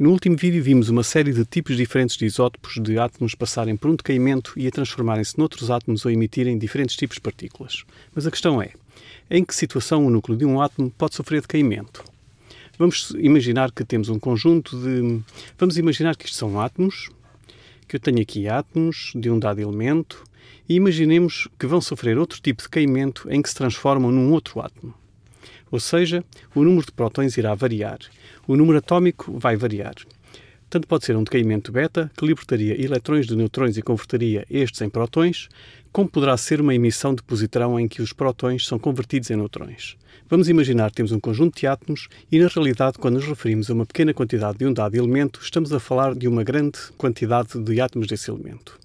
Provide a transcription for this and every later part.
No último vídeo vimos uma série de tipos diferentes de isótopos de átomos passarem por um decaimento e a transformarem-se noutros átomos ou emitirem diferentes tipos de partículas. Mas a questão é, em que situação o núcleo de um átomo pode sofrer decaimento? Vamos imaginar que temos um conjunto de... Vamos imaginar que isto são átomos, que eu tenho aqui átomos de um dado elemento, e imaginemos que vão sofrer outro tipo de decaimento em que se transformam num outro átomo. Ou seja, o número de prótons irá variar. O número atómico vai variar. Tanto pode ser um decaimento beta, que libertaria eletrões de neutrões e converteria estes em prótons, como poderá ser uma emissão de positrão em que os prótons são convertidos em neutrões. Vamos imaginar que temos um conjunto de átomos e, na realidade, quando nos referimos a uma pequena quantidade de um dado elemento, estamos a falar de uma grande quantidade de átomos desse elemento.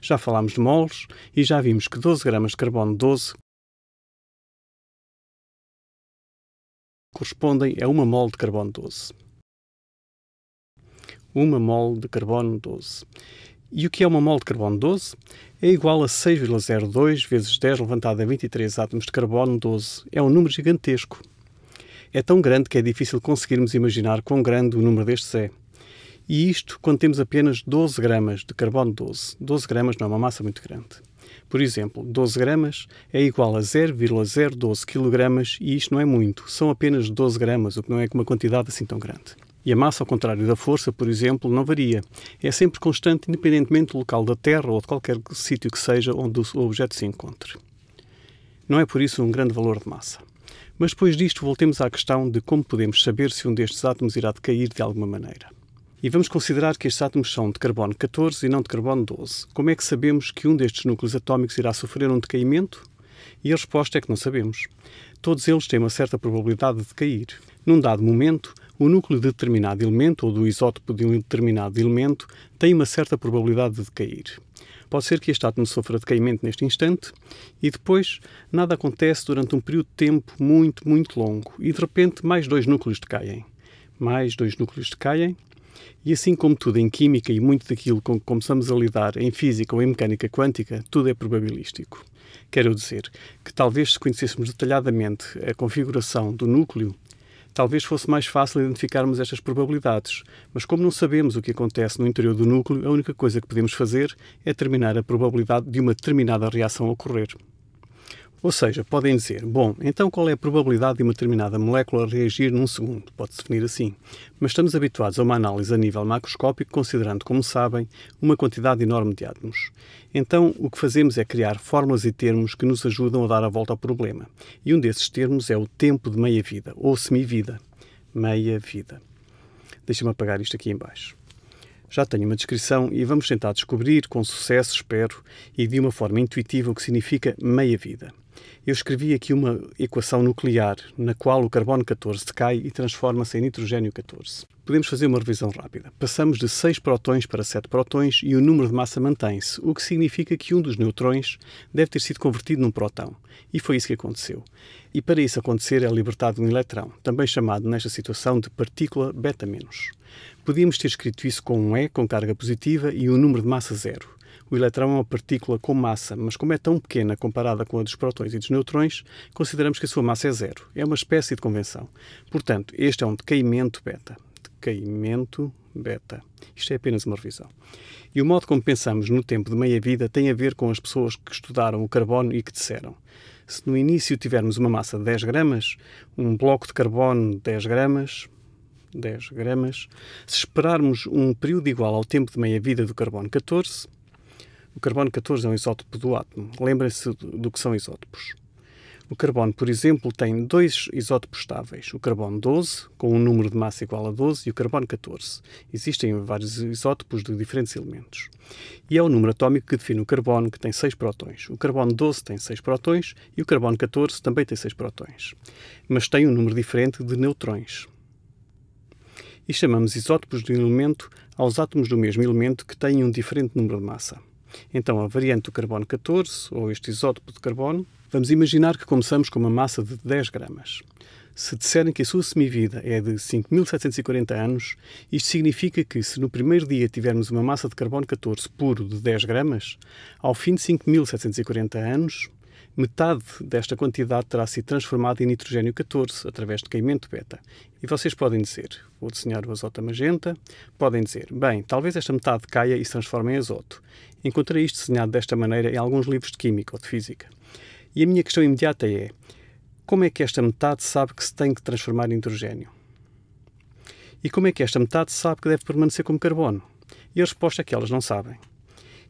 Já falámos de moles e já vimos que 12 gramas de carbono 12 correspondem a uma mol de carbono 12. Uma mol de carbono 12. E o que é uma mol de carbono 12? É igual a 6,02 vezes 10 levantado a 23 átomos de carbono 12. É um número gigantesco. É tão grande que é difícil conseguirmos imaginar quão grande o número destes é. E isto quando temos apenas 12 gramas de carbono 12. 12 gramas não é uma massa muito grande. Por exemplo, 12 gramas é igual a 0,012 kg e isto não é muito, são apenas 12 gramas, o que não é uma quantidade assim tão grande. E a massa, ao contrário da força, por exemplo, não varia. É sempre constante, independentemente do local da Terra ou de qualquer sítio que seja onde o objeto se encontre. Não é por isso um grande valor de massa. Mas depois disto, voltemos à questão de como podemos saber se um destes átomos irá decair de alguma maneira. E vamos considerar que estes átomos são de carbono 14 e não de carbono 12. Como é que sabemos que um destes núcleos atómicos irá sofrer um decaimento? E a resposta é que não sabemos. Todos eles têm uma certa probabilidade de cair. Num dado momento, o núcleo de determinado elemento ou do isótopo de um determinado elemento tem uma certa probabilidade de decair. Pode ser que este átomo sofra decaimento neste instante e depois nada acontece durante um período de tempo muito, muito longo e de repente mais dois núcleos decaem. Mais dois núcleos decaem e assim como tudo em química e muito daquilo com que começamos a lidar em física ou em mecânica quântica, tudo é probabilístico. Quero dizer que talvez se conhecêssemos detalhadamente a configuração do núcleo, talvez fosse mais fácil identificarmos estas probabilidades, mas como não sabemos o que acontece no interior do núcleo, a única coisa que podemos fazer é determinar a probabilidade de uma determinada reação ocorrer. Ou seja, podem dizer, bom, então qual é a probabilidade de uma determinada molécula reagir num segundo? Pode-se definir assim. Mas estamos habituados a uma análise a nível macroscópico, considerando, como sabem, uma quantidade enorme de átomos. Então, o que fazemos é criar fórmulas e termos que nos ajudam a dar a volta ao problema. E um desses termos é o tempo de meia-vida, ou semivida. Meia-vida. Deixa-me apagar isto aqui embaixo já tenho uma descrição e vamos tentar descobrir com sucesso, espero, e de uma forma intuitiva o que significa meia-vida eu escrevi aqui uma equação nuclear na qual o carbono 14 decai e transforma-se em nitrogênio 14. Podemos fazer uma revisão rápida. Passamos de 6 protões para 7 protões e o número de massa mantém-se, o que significa que um dos neutrões deve ter sido convertido num protão. E foi isso que aconteceu. E para isso acontecer é libertado um eletrão, também chamado nesta situação de partícula beta-. Podíamos ter escrito isso com um E com carga positiva e um número de massa zero. O eletrão é uma partícula com massa, mas como é tão pequena comparada com a dos prótons e dos neutrões, consideramos que a sua massa é zero. É uma espécie de convenção. Portanto, este é um decaimento beta. Decaimento beta. Isto é apenas uma revisão. E o modo como pensamos no tempo de meia-vida tem a ver com as pessoas que estudaram o carbono e que disseram. Se no início tivermos uma massa de 10 gramas, um bloco de carbono de 10 gramas, 10 gramas, se esperarmos um período igual ao tempo de meia-vida do carbono 14, o carbono 14 é um isótopo do átomo. Lembrem-se do que são isótopos. O carbono, por exemplo, tem dois isótopos estáveis, o carbono 12, com um número de massa igual a 12, e o carbono 14. Existem vários isótopos de diferentes elementos. E é o número atómico que define o carbono, que tem 6 prótons. O carbono 12 tem 6 prótons e o carbono 14 também tem 6 prótons, mas tem um número diferente de neutrões. E chamamos isótopos de um elemento aos átomos do mesmo elemento que têm um diferente número de massa. Então, a variante do carbono 14, ou este isótopo de carbono, vamos imaginar que começamos com uma massa de 10 gramas. Se disserem que a sua semivida é de 5.740 anos, isto significa que, se no primeiro dia tivermos uma massa de carbono 14 puro de 10 gramas, ao fim de 5.740 anos, Metade desta quantidade terá sido transformada em nitrogênio 14 através de caimento beta. E vocês podem dizer, vou desenhar o azoto magenta, podem dizer, bem, talvez esta metade caia e se transforme em azoto. Encontrei isto desenhado desta maneira em alguns livros de química ou de física. E a minha questão imediata é: como é que esta metade sabe que se tem que transformar em nitrogênio? E como é que esta metade sabe que deve permanecer como carbono? E a resposta é que elas não sabem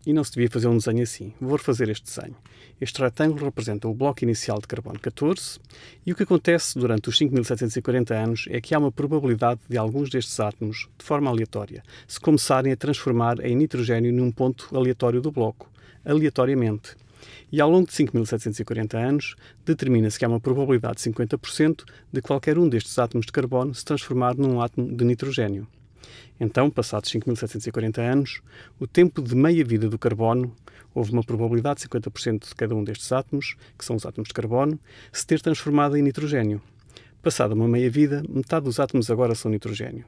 e não se devia fazer um desenho assim. Vou refazer este desenho. Este retângulo representa o bloco inicial de carbono 14 e o que acontece durante os 5740 anos é que há uma probabilidade de alguns destes átomos, de forma aleatória, se começarem a transformar em nitrogênio num ponto aleatório do bloco, aleatoriamente. E ao longo de 5740 anos, determina-se que há uma probabilidade de 50% de qualquer um destes átomos de carbono se transformar num átomo de nitrogênio. Então, passados 5.740 anos, o tempo de meia-vida do carbono, houve uma probabilidade de 50% de cada um destes átomos, que são os átomos de carbono, se ter transformado em nitrogênio. Passada uma meia-vida, metade dos átomos agora são nitrogênio.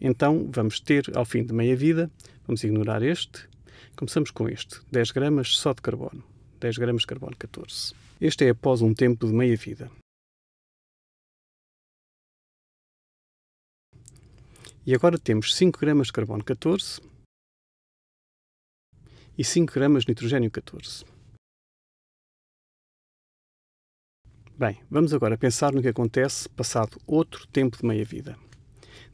Então, vamos ter, ao fim de meia-vida, vamos ignorar este, começamos com este, 10 gramas só de carbono. 10 gramas de carbono 14. Este é após um tempo de meia-vida. E agora temos 5 gramas de carbono 14 e 5 gramas de nitrogênio 14. Bem, vamos agora pensar no que acontece passado outro tempo de meia-vida.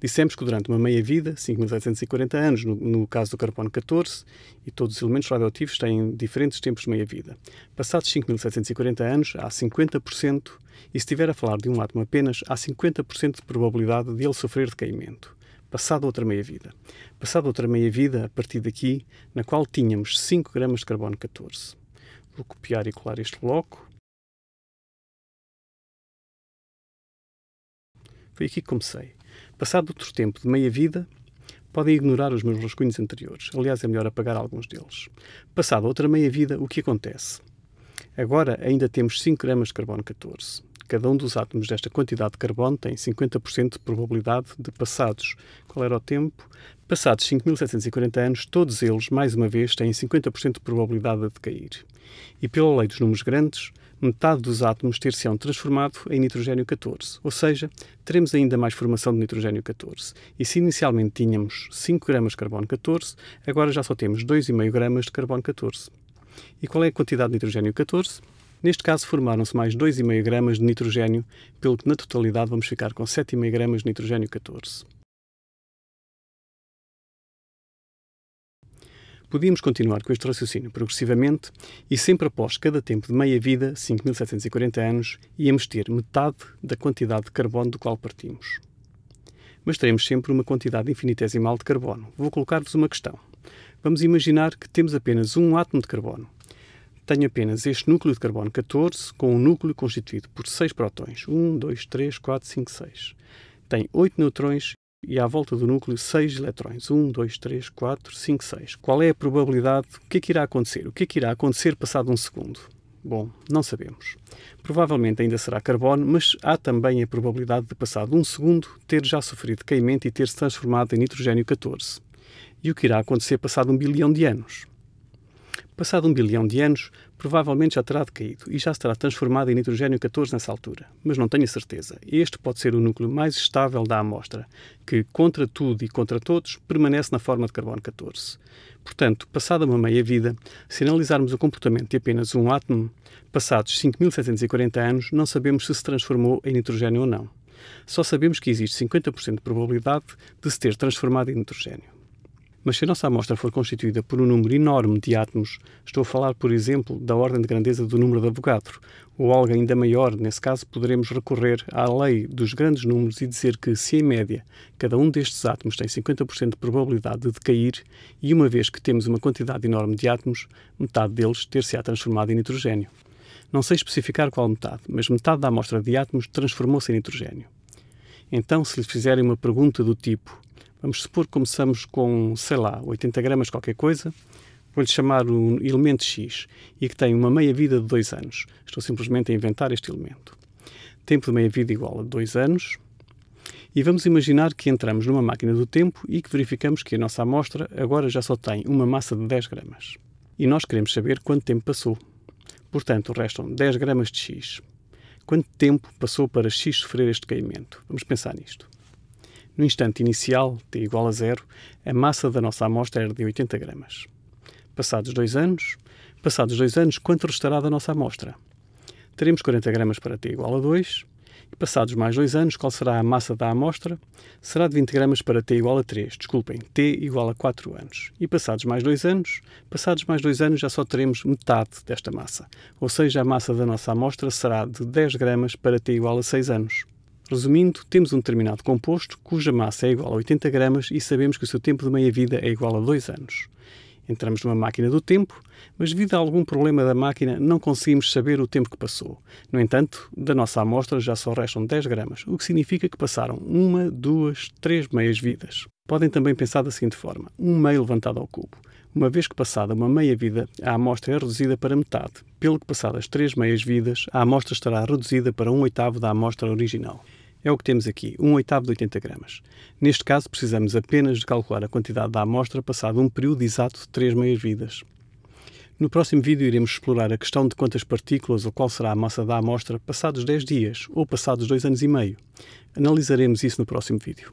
Dissemos que durante uma meia-vida, 5.740 anos, no, no, caso do carbono 14, e todos os elementos radioativos têm diferentes tempos de meia-vida. Passados 5.740 anos, há 50%, e se estiver a falar de um átomo apenas, há 50% de probabilidade de ele sofrer decaimento. Passado outra meia-vida. Passado outra meia-vida, a partir daqui, na qual tínhamos 5 gramas de carbono 14. Vou copiar e colar este bloco. Foi aqui que comecei. Passado outro tempo de meia-vida, podem ignorar os meus rascunhos anteriores. Aliás, é melhor apagar alguns deles. Passado outra meia-vida, o que acontece? Agora ainda temos 5 gramas de carbono 14. Cada um dos átomos desta quantidade de carbono tem 50% de probabilidade de passados. Qual era o tempo? Passados 5.740 anos, todos eles, mais uma vez, têm 50% de probabilidade de cair. E pela lei dos números grandes, metade dos átomos ter-se-ão transformado em nitrogênio 14, ou seja, teremos ainda mais formação de nitrogênio 14. E se inicialmente tínhamos 5 gramas de carbono 14, agora já só temos 2,5 gramas de carbono 14. E qual é a quantidade de nitrogênio 14? Neste caso, formaram-se mais 2,5 gramas de nitrogênio, pelo que na totalidade vamos ficar com 7,5 gramas de nitrogênio 14. Podíamos continuar com este raciocínio progressivamente e sempre após cada tempo de meia-vida, 5.740 anos, íamos ter metade da quantidade de carbono do qual partimos. Mas teremos sempre uma quantidade infinitesimal de carbono. Vou colocar-vos uma questão. Vamos imaginar que temos apenas um átomo de carbono tenho apenas este núcleo de carbono 14 com um núcleo constituído por 6 protões. 1, 2, 3, 4, 5, 6. Tem 8 neutrões e à volta do núcleo 6 eletrões. 1, 2, 3, 4, 5, 6. Qual é a probabilidade? O que é que irá acontecer? O que é que irá acontecer passado um segundo? Bom, não sabemos. Provavelmente ainda será carbono, mas há também a probabilidade de, passado um segundo, ter já sofrido caimento e ter se transformado em nitrogênio 14. E o que irá acontecer passado um bilhão de anos? Passado um bilhão de anos, provavelmente já terá decaído e já se terá transformado em nitrogênio 14 nessa altura, mas não tenho a certeza. Este pode ser o núcleo mais estável da amostra, que, contra tudo e contra todos, permanece na forma de carbono 14. Portanto, passada uma meia-vida, se analisarmos o comportamento de apenas um átomo, passados 5.740 anos, não sabemos se se transformou em nitrogênio ou não. Só sabemos que existe 50% de probabilidade de se ter transformado em nitrogênio. Mas se a nossa amostra for constituída por um número enorme de átomos, estou a falar, por exemplo, da ordem de grandeza do número de Avogadro, ou algo ainda maior, nesse caso poderemos recorrer à lei dos grandes números e dizer que, se em média cada um destes átomos tem 50% de probabilidade de decair, e uma vez que temos uma quantidade enorme de átomos, metade deles ter-se-á transformado em nitrogênio. Não sei especificar qual metade, mas metade da amostra de átomos transformou-se em nitrogênio. Então, se lhe fizerem uma pergunta do tipo Vamos supor que começamos com, sei lá, 80 gramas, qualquer coisa, vou-lhe chamar um elemento X e que tem uma meia-vida de 2 anos. Estou simplesmente a inventar este elemento. Tempo de meia-vida igual a 2 anos. E vamos imaginar que entramos numa máquina do tempo e que verificamos que a nossa amostra agora já só tem uma massa de 10 gramas. E nós queremos saber quanto tempo passou. Portanto, restam 10 gramas de X. Quanto tempo passou para X sofrer este caimento? Vamos pensar nisto. No instante inicial, t igual a zero, a massa da nossa amostra era de 80 gramas. Passados dois anos, passados dois anos, quanto restará da nossa amostra? Teremos 40 gramas para t igual a 2, e passados mais dois anos, qual será a massa da amostra? Será de 20 gramas para t igual a 3, desculpem, t igual a 4 anos. E passados mais dois anos, passados mais dois anos já só teremos metade desta massa, ou seja, a massa da nossa amostra será de 10 gramas para t igual a 6 anos. Resumindo, temos um determinado composto cuja massa é igual a 80 gramas e sabemos que o seu tempo de meia-vida é igual a 2 anos. Entramos numa máquina do tempo, mas devido a algum problema da máquina não conseguimos saber o tempo que passou. No entanto, da nossa amostra já só restam 10 gramas, o que significa que passaram uma, duas, três meias vidas. Podem também pensar da seguinte forma: um meio levantado ao cubo. Uma vez que passada uma meia vida, a amostra é reduzida para metade, pelo que passadas três meias vidas, a amostra estará reduzida para um oitavo da amostra original. É o que temos aqui, 1 um oitavo de 80 gramas. Neste caso, precisamos apenas de calcular a quantidade da amostra passado um período exato de 3 meias-vidas. No próximo vídeo iremos explorar a questão de quantas partículas ou qual será a massa da amostra passados 10 dias ou passados 2 anos e meio. Analisaremos isso no próximo vídeo.